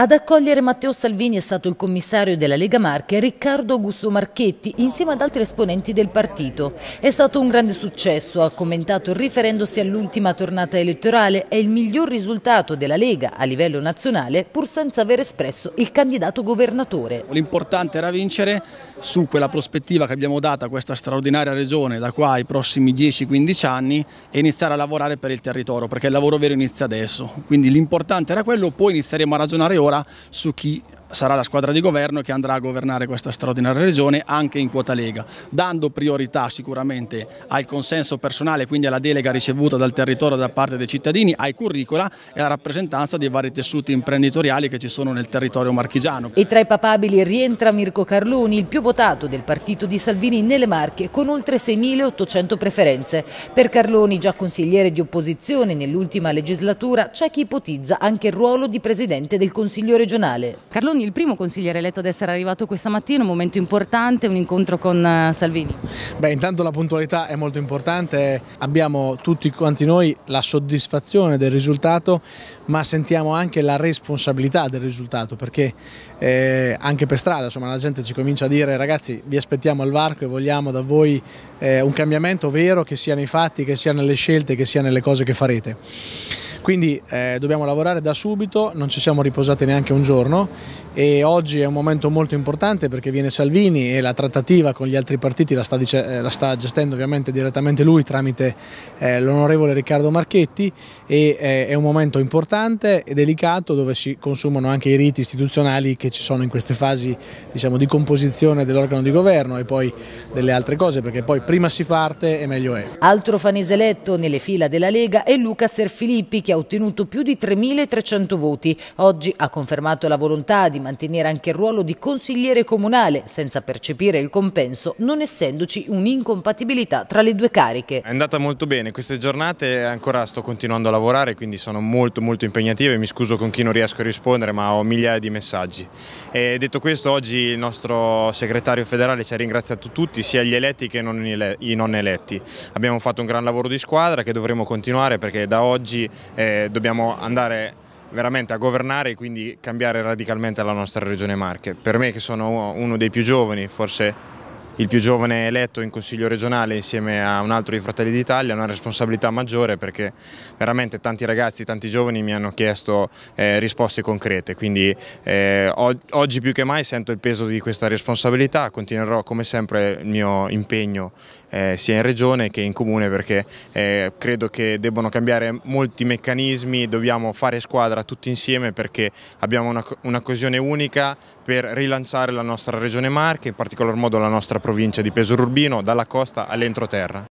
Ad accogliere Matteo Salvini è stato il commissario della Lega Marche Riccardo Augusto Marchetti insieme ad altri esponenti del partito. È stato un grande successo, ha commentato riferendosi all'ultima tornata elettorale, è il miglior risultato della Lega a livello nazionale pur senza aver espresso il candidato governatore. L'importante era vincere su quella prospettiva che abbiamo dato a questa straordinaria regione da qua ai prossimi 10-15 anni e iniziare a lavorare per il territorio perché il lavoro vero inizia adesso. Quindi l'importante era quello, poi inizieremo a ragionare ora ora sarà la squadra di governo che andrà a governare questa straordinaria regione anche in quota Lega, dando priorità sicuramente al consenso personale, quindi alla delega ricevuta dal territorio da parte dei cittadini, ai curricula e alla rappresentanza dei vari tessuti imprenditoriali che ci sono nel territorio marchigiano. E tra i papabili rientra Mirko Carloni, il più votato del partito di Salvini nelle Marche, con oltre 6.800 preferenze. Per Carloni, già consigliere di opposizione nell'ultima legislatura, c'è chi ipotizza anche il ruolo di presidente del Consiglio regionale. Carloni Salvini, il primo consigliere eletto ad essere arrivato questa mattina, un momento importante, un incontro con eh, Salvini. Beh, intanto la puntualità è molto importante, abbiamo tutti quanti noi la soddisfazione del risultato, ma sentiamo anche la responsabilità del risultato, perché eh, anche per strada insomma, la gente ci comincia a dire ragazzi vi aspettiamo al varco e vogliamo da voi eh, un cambiamento vero che sia nei fatti, che sia nelle scelte, che sia nelle cose che farete. Quindi eh, dobbiamo lavorare da subito, non ci siamo riposati neanche un giorno e oggi è un momento molto importante perché viene Salvini e la trattativa con gli altri partiti la sta, dice, eh, la sta gestendo ovviamente direttamente lui tramite eh, l'onorevole Riccardo Marchetti e eh, è un momento importante e delicato dove si consumano anche i riti istituzionali che ci sono in queste fasi diciamo, di composizione dell'organo di governo e poi delle altre cose perché poi prima si parte e meglio è. Altro fanese eletto nelle fila della Lega è Luca Serfilippi che Giolitti ha ottenuto più di 3.300 voti. Oggi ha confermato la volontà di mantenere anche il ruolo di consigliere comunale senza percepire il compenso, non essendoci un'incompatibilità tra le due cariche. È andata molto bene queste giornate, ancora sto continuando a lavorare, quindi sono molto molto impegnative, mi scuso con chi non riesco a rispondere, ma ho migliaia di messaggi. E detto questo, oggi il nostro segretario federale ci ha ringraziato tutti, sia gli eletti che i non eletti. Abbiamo fatto un gran lavoro di squadra che dovremo continuare perché da oggi eh, eh, dobbiamo andare veramente a governare e quindi cambiare radicalmente la nostra regione Marche. Per me che sono uno dei più giovani, forse il più giovane eletto in Consiglio regionale insieme a un altro di Fratelli d'Italia, una responsabilità maggiore perché veramente tanti ragazzi, tanti giovani mi hanno chiesto eh, risposte concrete, quindi eh, oggi più che mai sento il peso di questa responsabilità, continuerò come sempre il mio impegno eh, sia in regione che in comune perché eh, credo che debbano cambiare molti meccanismi, dobbiamo fare squadra tutti insieme perché abbiamo un'occasione una unica per rilanciare la nostra regione Marche, in particolar modo la nostra provincia provincia di Pesaro Urbino, dalla costa all'entroterra.